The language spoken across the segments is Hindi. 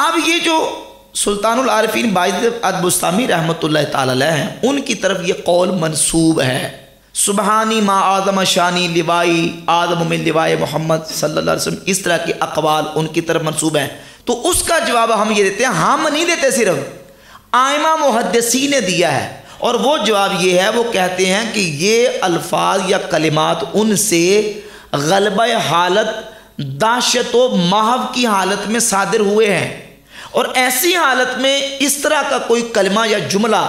अब ये जो सुल्तानुल आरफीन बाजिद अदबुस्तामी रहमत हैं उनकी तरफ ये कौल मनसूब है सुबहानी माँ आदम शानी लिवाई आदम में लिवाए मोहम्मद सल्ला वसम इस तरह के अकवाल उनकी तरफ मनसूब हैं तो उसका जवाब हम ये देते हैं हम नहीं देते सिर्फ आयमा मुहदसी ने दिया है और वो जवाब ये है वो कहते हैं कि ये अल्फाज या कलिमात उनसे गलब हालत दाशत व महव की हालत में सादिर हुए हैं और ऐसी हालत में इस तरह का कोई कलमा या जुमला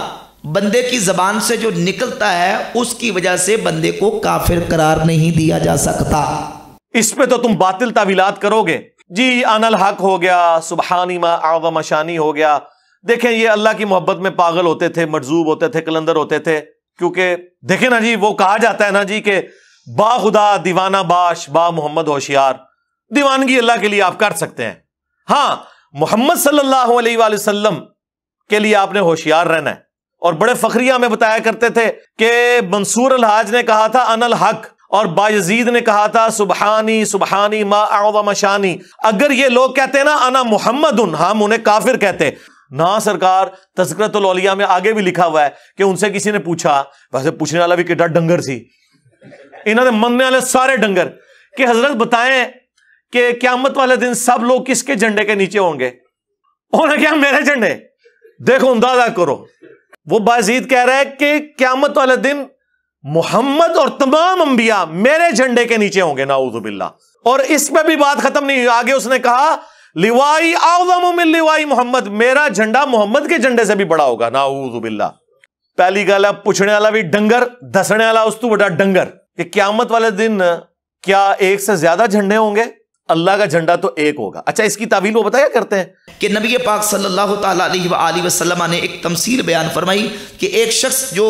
बंदे की ज़बान से जो निकलता है उसकी वजह से बंदे को काफिर करार नहीं दिया जा सकता इस पर तो तुम बातिल तावीलात करोगे जी अनल हक हो गया सुबहानी मा आवा मशानी हो गया देखें ये अल्लाह की मोहब्बत में पागल होते थे मजजूब होते थे कलंदर होते थे क्योंकि देखें ना जी वो कहा जाता है ना जी बा बाखुदा दीवाना बाश बा मोहम्मद होशियार दीवानगी अल्लाह के लिए आप कर सकते हैं हाँ मोहम्मद सल्लल्लाहु अलैहि वसल्लम के लिए आपने होशियार रहना है और बड़े फखरिया में बताया करते थे कि मंसूर अलहाज ने कहा था अनल हक और बाजीद ने कहा था सुबहानी सुबहानी माशानी अगर ये लोग कहते ना अना मोहम्मद हम उन्हें काफिर कहते ना सरकार तस्करतलिया में आगे भी लिखा हुआ है कि उनसे किसी ने पूछा वैसे पूछने वाला भी डर डंगर सी इन्होंने मनने वाले सारे डंगर कि हजरत बताएं कि क्यामत वाले दिन सब लोग किसके झंडे के नीचे होंगे उन्होंने क्या मेरे झंडे देखो अंदाजा करो वो बाजीद कह रहा है कि क्यामत वाले दिन मोहम्मद और तमाम अंबिया मेरे झंडे के नीचे होंगे नाउजुबिल्ला और इसमें भी बात खत्म नहीं हुई आगे उसने कहा लिवाई आजम लिवाई मोहम्मद मेरा झंडा मोहम्मद के झंडे से भी बड़ा होगा नाउजुबिल्ला पहली गल है पूछने वाला भी डंगर दसने वाला उस तू बड़ा डंगर कि क्यामत वाले दिन क्या एक से ज्यादा झंडे होंगे अल्लाह का झंडा तो एक होगा अच्छा इसकी तावील वो बताया करते हैं कि नबी पाक सल्लल्लाहु अलैहि वसल्लम ने एक तमसील बयान फरमाई कि एक शख्स जो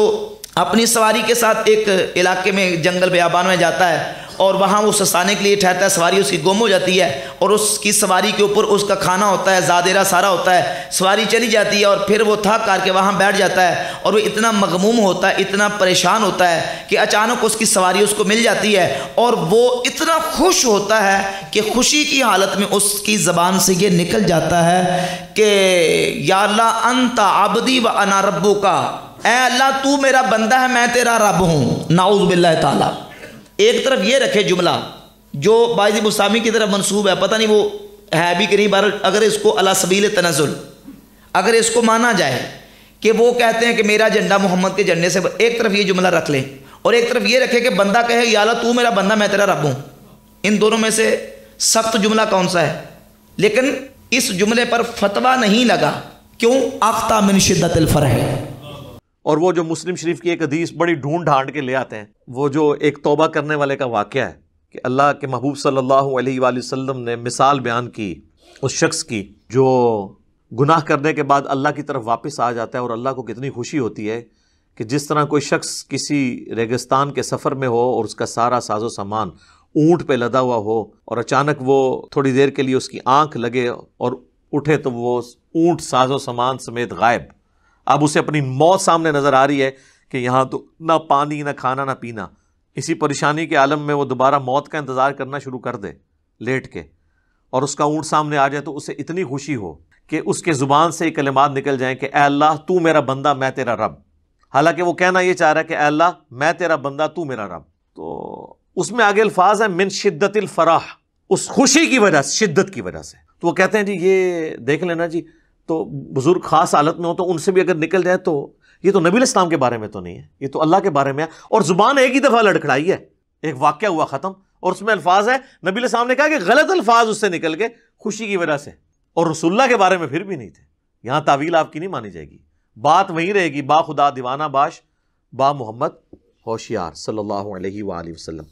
अपनी सवारी के साथ एक इलाके में जंगल बयाबान में जाता है और वहाँ वो ससाने के लिए ठहरता है सवारी उसकी गुम हो जाती है और उसकी सवारी के ऊपर उसका खाना होता है ज़ादेरा सारा होता है सवारी चली जाती है और फिर वो थक करके वहाँ बैठ जाता है और वो इतना मगमूम होता है इतना परेशान होता है कि अचानक उसकी सवारी उसको मिल जाती है और वो इतना खुश होता है कि खुशी की हालत में उसकी ज़बान से ये निकल जाता है कि याल्ला अंता आबदी व अना रब्बू का अल्लाह तू मेरा बंदा है मैं तेरा रब हूँ नाउज़ बिल्ला ताला एक तरफ ये रखे जुमला जो बाजी मुसामी की तरफ मनसूब है पता नहीं वो है भी कि नहीं बार अगर इसको अला सबील तनजुल अगर इसको माना जाए कि वो कहते हैं कि मेरा झंडा मोहम्मद के झंडे से एक तरफ ये जुमला रख लें और एक तरफ ये रखे कि बंदा कहे याला तू मेरा बंदा मैं तेरा रब हूँ इन दोनों में से सख्त जुमला कौन सा है लेकिन इस जुमले पर फतवा नहीं लगा क्यों आख्ता मिन शिद्दत फर है और वो जो मुस्लिम शरीफ की एक हदीस बड़ी ढूंढ ढांड के ले आते हैं वो जो एक तोबा करने वाले का वाक़ है कि अल्लाह के महबूब सल्लल्लाहु अलैहि वसल्लम ने मिसाल बयान की उस शख्स की जो गुनाह करने के बाद अल्लाह की तरफ वापस आ जाता है और अल्लाह को कितनी खुशी होती है कि जिस तरह कोई शख्स किसी रेगिस्तान के सफ़र में हो और उसका सारा साजो सामान ऊँट पर लदा हुआ हो और अचानक वो थोड़ी देर के लिए उसकी आँख लगे और उठे तो वो ऊँट साजो सामान समेत गायब अब उसे अपनी मौत सामने नज़र आ रही है कि यहां तो ना पानी ना खाना ना पीना इसी परेशानी के आलम में वो दोबारा मौत का इंतज़ार करना शुरू कर दे लेट के और उसका ऊंट सामने आ जाए तो उसे इतनी खुशी हो कि उसके ज़ुबान से कलमात निकल जाए कि अल्लाह तू मेरा बंदा मैं तेरा रब हालांकि वो कहना ये चाह रहा है कि अल्लाह मैं तेरा बंदा तू मेरा रब तो उसमें आगे अल्फाज है मिन शिद्दत फराह उस खुशी की वजह से शिद्दत की वजह से तो वो कहते हैं जी ये देख लेना जी तो बुज़ुर्ग ख़ास हालत में हो तो उनसे भी अगर निकल जाए तो ये तो नबी इस्लाम के बारे में तो नहीं है ये तो अल्लाह के बारे में है और ज़ुबान एक ही दफ़ा लड़खड़ाई है एक वाक्य हुआ ख़त्म और उसमें अल्फाज है नबी इस्लाम ने कहा कि गलत अल्फाज उससे निकल के खुशी की वजह से और रसुल्ला के बारे में फिर भी नहीं थे यहाँ तावील आपकी नहीं मानी जाएगी बात वहीं रहेगी बा खुदा दीवाना बाश बा मोहम्मद होशियार सल्लल्लाहु अलैहि वसल्लम